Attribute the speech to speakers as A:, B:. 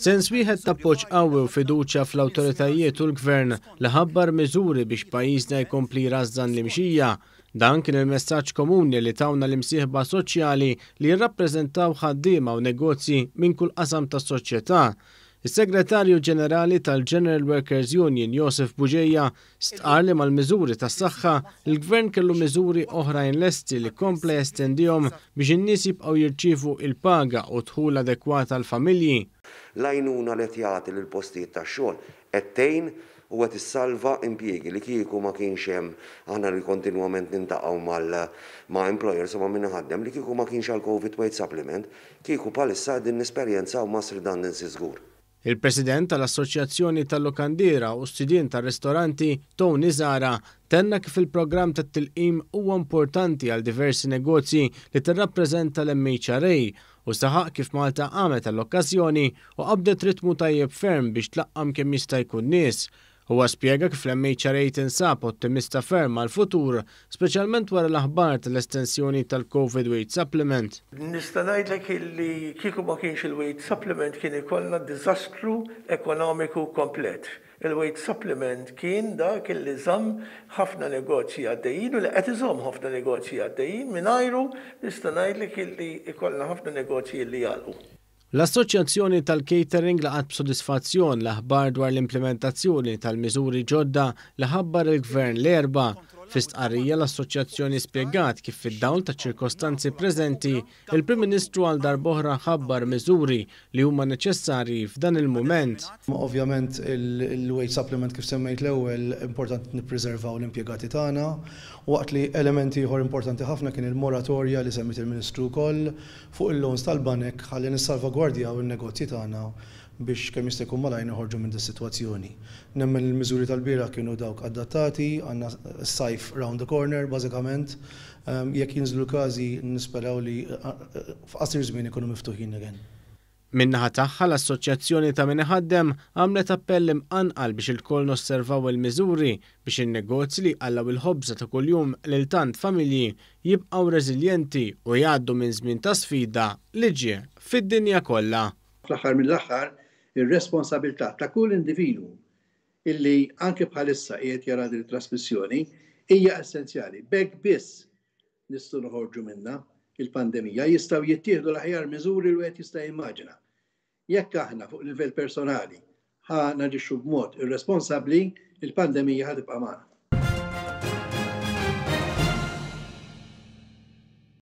A: Sens wieħed ta' poċ qawwi u fiduċja fl-awtoritajiet u l-gvern li ħabbar miżuri biex pajjiżna jkompli rażdan l-imxija. Dan kien il-messaġġ komuni li tawna l-imsieħba soċjali li jirrappreżentaw ħaddiema u negozji minn kull qasam tas soċjetà Is-Segretarju Ġenerali tal-General Workers Union Josef Buġeja stqar li mal-miżuri tas saħħa il-gvern kellu miżuri oħrajn lesti li komple jestendihom biex in-nies jibqgħu jirċifu il-paga u tħul adekwata l familji
B: Lajnuna li tjagħti lil postijiet tax-xogħol ettejn u għet salva impiegi li kieku ma kienx hemm aħna li kontinuament nintaqgħu mal ma' employers u ma' minna ħaddem li kieku ma kienx għal COVID weight supplement kieku issa din u mas redundancy żgur.
A: Il-President tal-Assoċjazzjoni tal-Lokandira u Studien tal-Ristoranti Tony Zara tenna kif il-programm tat tilqim huwa importanti għal diversi negozji li tirrappreżenta l-MHRA u saħaq kif Malta għamet tal okkażjoni u qabdet ritmu tajjeb ferm biex tlaqqam kemm jista' jkun nies Huwa spjega kif l-MHRA tinsab ottimista ferm għal futur, speċjalment wara l-aħbar tal-estensjoni tal-COVID weight supplement.
C: Nista' ngħidlek illi kieku ma kienx il-weight supplement kien ikollna diżastru ekonomiku komplet il-weight supplement kien dak li żamm ħafna negozji għaddejjin u li qed iżomm ħafna negozji għaddejjin mingħajru nista' ngħidlek illi ikollna ħafna negozji li jagħlqu.
A: L-Assoċjazzjoni tal-Catering laqat b'sodisfazzjon l-aħbar dwar l-implementazzjoni tal-miżuri ġodda li ħabbar il-Gvern l-erba' Fistqarrija l-Assoċjazzjoni spjegat kif fid-dawl ta' ċirkostanzi preżenti il-Prim Ministru għal darboħra ħabbar miżuri li huma neċessarji f'dan il-mument. Ovvjament il-wage supplement kif semmejt l-ewwel
D: importanti nippreservaw l-impjegati tagħna waqt li elementi ieħor importanti ħafna kien il-moratorja li semmit il-Ministru koll fuq il-lons tal-banek ħalli nissalvagwardjaw in-negozji tagħna biex kemm jista' jkun malajn iħorġu minn dis-sitwazzjoni. Nemmen il-miżuri tal-bira kienu dawk adattati, għandna s-sajf life round the corner, bażikament. Jekk jinżlu
A: każi nisperaw li eh, eh, f'qasir żmien ikunu miftuħin again. Minnaħa tagħha l-Assoċjazzjoni ta' Minħaddem għamlet appell imqanqal biex il-koll nosservaw il-miżuri biex in-negozji li għallaw il-ħobża ta' kuljum lil tant familji jibqgħu reżiljenti u jgħaddu minn żmien ta' sfida li ġie fid-dinja kollha. Fl-aħħar
E: mill-aħħar ir-responsabilità ta' kull individu illi anke bħalissa qiegħed jara din it-trasmissjoni hija essenzjali. Bek biss nistgħu noħorġu minna il-pandemija jistgħu jittieħdu l-aħjar miżuri li qed jista' jimmaġina. Jekk aħna fuq livell personali ħa naġixxu b'mod irresponsabbli, il-pandemija
C: ħadib għamana.